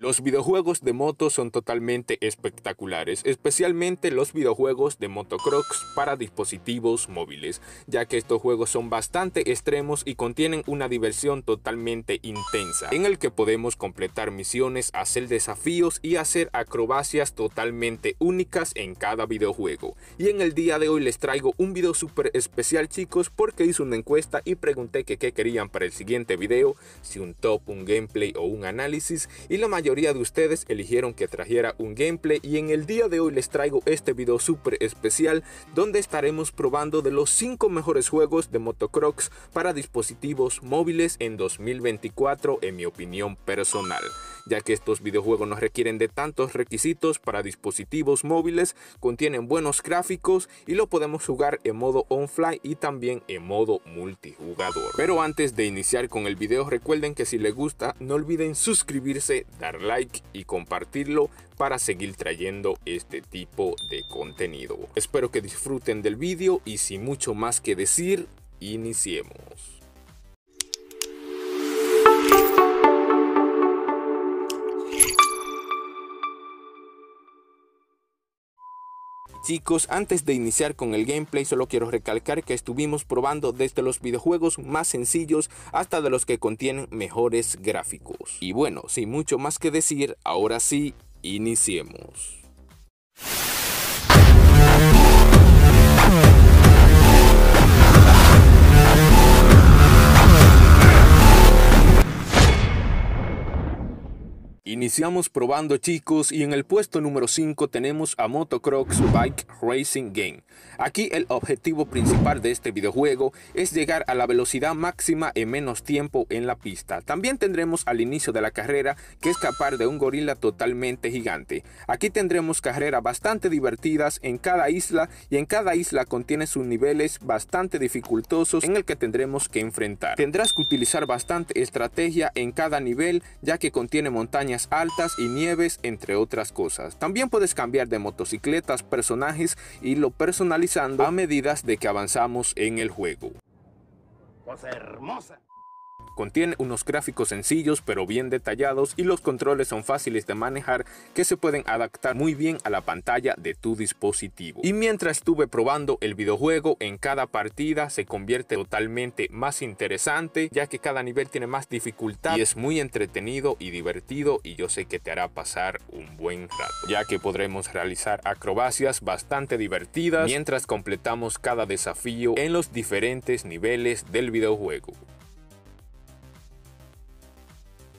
Los videojuegos de moto son totalmente espectaculares, especialmente los videojuegos de motocross para dispositivos móviles, ya que estos juegos son bastante extremos y contienen una diversión totalmente intensa, en el que podemos completar misiones, hacer desafíos y hacer acrobacias totalmente únicas en cada videojuego. Y en el día de hoy les traigo un video súper especial chicos porque hice una encuesta y pregunté que qué querían para el siguiente video, si un top, un gameplay o un análisis y la mayoría de ustedes eligieron que trajera un gameplay y en el día de hoy les traigo este video súper especial donde estaremos probando de los 5 mejores juegos de motocross para dispositivos móviles en 2024 en mi opinión personal ya que estos videojuegos no requieren de tantos requisitos para dispositivos móviles, contienen buenos gráficos y lo podemos jugar en modo on fly y también en modo multijugador. Pero antes de iniciar con el video recuerden que si les gusta no olviden suscribirse, dar like y compartirlo para seguir trayendo este tipo de contenido. Espero que disfruten del vídeo y sin mucho más que decir, iniciemos. Chicos, antes de iniciar con el gameplay solo quiero recalcar que estuvimos probando desde los videojuegos más sencillos hasta de los que contienen mejores gráficos. Y bueno, sin mucho más que decir, ahora sí, iniciemos. Iniciamos probando chicos y en el puesto número 5 tenemos a Motocross Bike Racing Game. Aquí el objetivo principal de este videojuego es llegar a la velocidad máxima en menos tiempo en la pista. También tendremos al inicio de la carrera que escapar de un gorila totalmente gigante. Aquí tendremos carreras bastante divertidas en cada isla y en cada isla contiene sus niveles bastante dificultosos en el que tendremos que enfrentar. Tendrás que utilizar bastante estrategia en cada nivel ya que contiene montañas altas altas y nieves, entre otras cosas. También puedes cambiar de motocicletas, personajes y lo personalizando a medidas de que avanzamos en el juego. hermosa. Contiene unos gráficos sencillos pero bien detallados y los controles son fáciles de manejar que se pueden adaptar muy bien a la pantalla de tu dispositivo. Y mientras estuve probando el videojuego en cada partida se convierte totalmente más interesante ya que cada nivel tiene más dificultad y es muy entretenido y divertido y yo sé que te hará pasar un buen rato ya que podremos realizar acrobacias bastante divertidas mientras completamos cada desafío en los diferentes niveles del videojuego.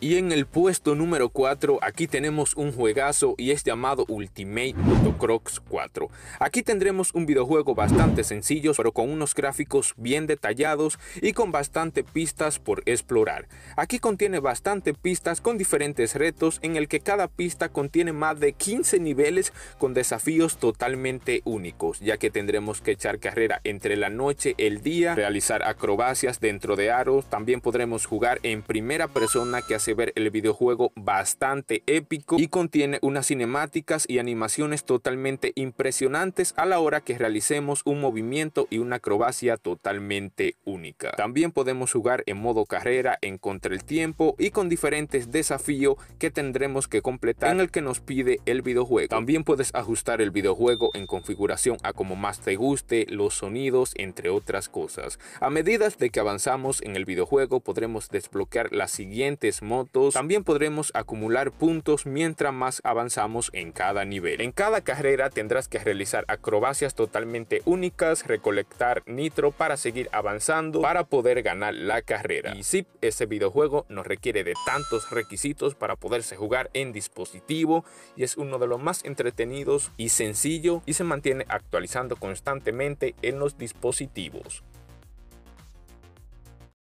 Y en el puesto número 4, aquí tenemos un juegazo y es llamado Ultimate Motocross 4. Aquí tendremos un videojuego bastante sencillo, pero con unos gráficos bien detallados y con bastante pistas por explorar. Aquí contiene bastante pistas con diferentes retos en el que cada pista contiene más de 15 niveles con desafíos totalmente únicos, ya que tendremos que echar carrera entre la noche, el día, realizar acrobacias dentro de aros, también podremos jugar en primera persona que hace ver el videojuego bastante épico y contiene unas cinemáticas y animaciones totalmente impresionantes a la hora que realicemos un movimiento y una acrobacia totalmente única. También podemos jugar en modo carrera, en contra el tiempo y con diferentes desafíos que tendremos que completar en el que nos pide el videojuego. También puedes ajustar el videojuego en configuración a como más te guste, los sonidos, entre otras cosas. A medida de que avanzamos en el videojuego podremos desbloquear las siguientes montas también podremos acumular puntos mientras más avanzamos en cada nivel. En cada carrera tendrás que realizar acrobacias totalmente únicas, recolectar nitro para seguir avanzando para poder ganar la carrera. Y si este videojuego nos requiere de tantos requisitos para poderse jugar en dispositivo y es uno de los más entretenidos y sencillo y se mantiene actualizando constantemente en los dispositivos.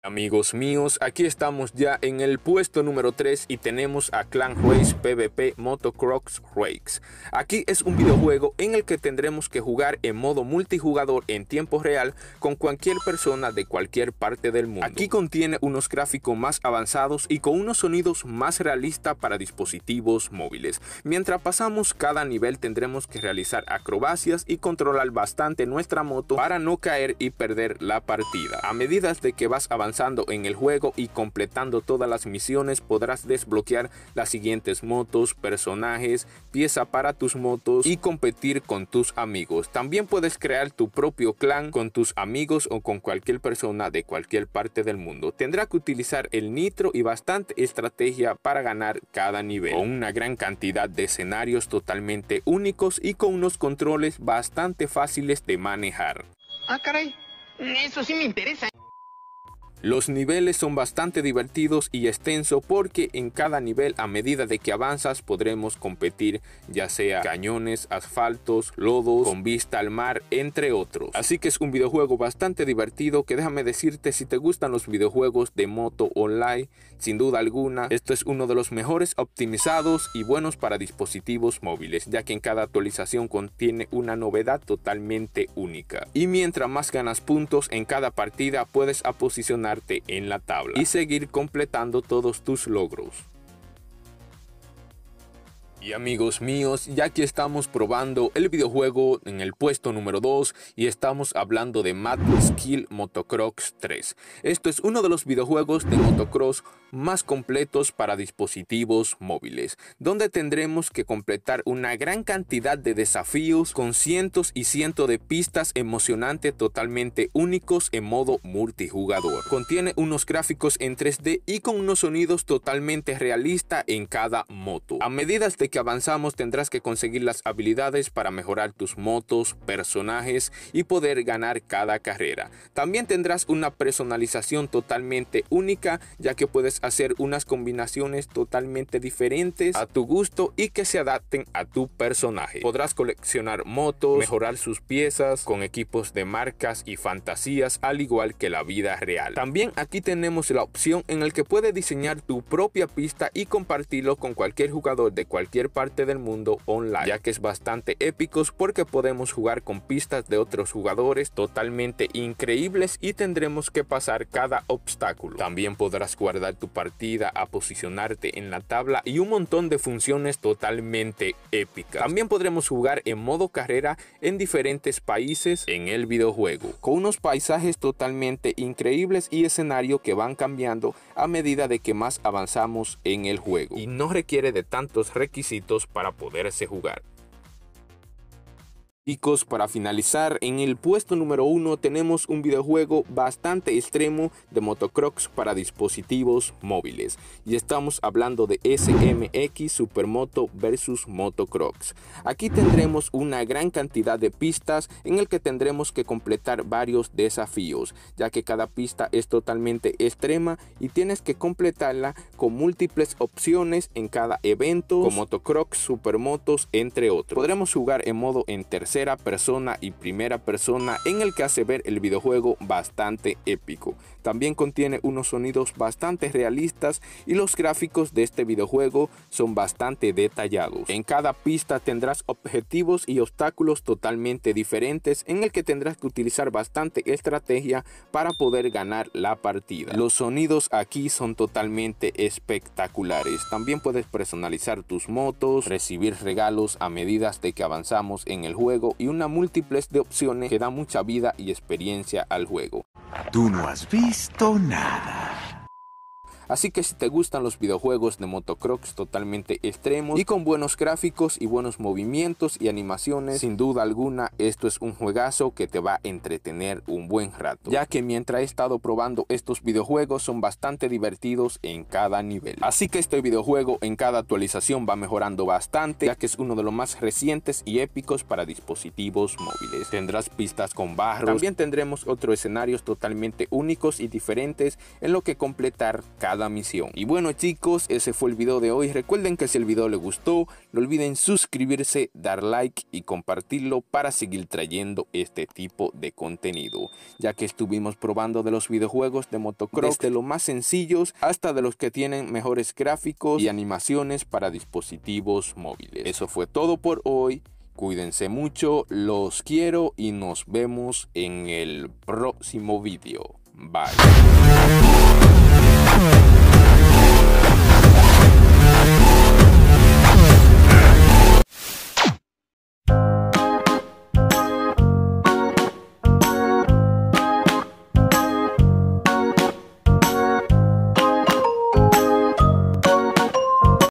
Amigos míos, aquí estamos ya en el puesto número 3 y tenemos a Clan Race PvP Motocross Rakes. Aquí es un videojuego en el que tendremos que jugar en modo multijugador en tiempo real con cualquier persona de cualquier parte del mundo. Aquí contiene unos gráficos más avanzados y con unos sonidos más realistas para dispositivos móviles. Mientras pasamos cada nivel tendremos que realizar acrobacias y controlar bastante nuestra moto para no caer y perder la partida. A medida de que vas avanzando en el juego y completando todas las misiones podrás desbloquear las siguientes motos, personajes, pieza para tus motos y competir con tus amigos. También puedes crear tu propio clan con tus amigos o con cualquier persona de cualquier parte del mundo. Tendrá que utilizar el nitro y bastante estrategia para ganar cada nivel. Con una gran cantidad de escenarios totalmente únicos y con unos controles bastante fáciles de manejar. Ah, caray. Eso sí me interesa. Los niveles son bastante divertidos y extenso porque en cada nivel a medida de que avanzas podremos competir ya sea cañones, asfaltos, lodos, con vista al mar, entre otros. Así que es un videojuego bastante divertido que déjame decirte si te gustan los videojuegos de moto online, sin duda alguna, esto es uno de los mejores optimizados y buenos para dispositivos móviles, ya que en cada actualización contiene una novedad totalmente única. Y mientras más ganas puntos en cada partida puedes aposicionar en la tabla y seguir completando todos tus logros. Y amigos míos, ya que estamos probando el videojuego en el puesto número 2 y estamos hablando de Mad Skill Motocross 3. Esto es uno de los videojuegos de motocross más completos para dispositivos móviles, donde tendremos que completar una gran cantidad de desafíos con cientos y cientos de pistas emocionantes totalmente únicos en modo multijugador. Contiene unos gráficos en 3D y con unos sonidos totalmente realistas en cada moto. A medida de que avanzamos tendrás que conseguir las habilidades para mejorar tus motos, personajes y poder ganar cada carrera. También tendrás una personalización totalmente única ya que puedes hacer unas combinaciones totalmente diferentes a tu gusto y que se adapten a tu personaje. Podrás coleccionar motos, mejorar sus piezas con equipos de marcas y fantasías al igual que la vida real. También aquí tenemos la opción en el que puedes diseñar tu propia pista y compartirlo con cualquier jugador de cualquier parte del mundo online, ya que es bastante épico porque podemos jugar con pistas de otros jugadores totalmente increíbles y tendremos que pasar cada obstáculo. También podrás guardar tu partida, a posicionarte en la tabla y un montón de funciones totalmente épicas. También podremos jugar en modo carrera en diferentes países en el videojuego, con unos paisajes totalmente increíbles y escenario que van cambiando a medida de que más avanzamos en el juego y no requiere de tantos requisitos para poderse jugar. Chicos, para finalizar, en el puesto número 1 tenemos un videojuego bastante extremo de motocross para dispositivos móviles. Y estamos hablando de SMX Supermoto vs Motocross. Aquí tendremos una gran cantidad de pistas en el que tendremos que completar varios desafíos, ya que cada pista es totalmente extrema y tienes que completarla con múltiples opciones en cada evento, con motocross, supermotos, entre otros. Podremos jugar en modo en tercero persona y primera persona en el que hace ver el videojuego bastante épico. También contiene unos sonidos bastante realistas y los gráficos de este videojuego son bastante detallados. En cada pista tendrás objetivos y obstáculos totalmente diferentes en el que tendrás que utilizar bastante estrategia para poder ganar la partida. Los sonidos aquí son totalmente espectaculares. También puedes personalizar tus motos, recibir regalos a medida de que avanzamos en el juego y una múltiples de opciones que da mucha vida y experiencia al juego. Tú no has visto nada. Así que si te gustan los videojuegos de motocross totalmente extremos y con buenos gráficos y buenos movimientos y animaciones, sin duda alguna esto es un juegazo que te va a entretener un buen rato, ya que mientras he estado probando estos videojuegos son bastante divertidos en cada nivel. Así que este videojuego en cada actualización va mejorando bastante, ya que es uno de los más recientes y épicos para dispositivos móviles. Tendrás pistas con barros, también tendremos otros escenarios totalmente únicos y diferentes en lo que completar cada misión. Y bueno chicos, ese fue el video de hoy. Recuerden que si el video les gustó, no olviden suscribirse, dar like y compartirlo para seguir trayendo este tipo de contenido. Ya que estuvimos probando de los videojuegos de motocross, de los más sencillos hasta de los que tienen mejores gráficos y animaciones para dispositivos móviles. Eso fue todo por hoy. Cuídense mucho, los quiero y nos vemos en el próximo vídeo Bye.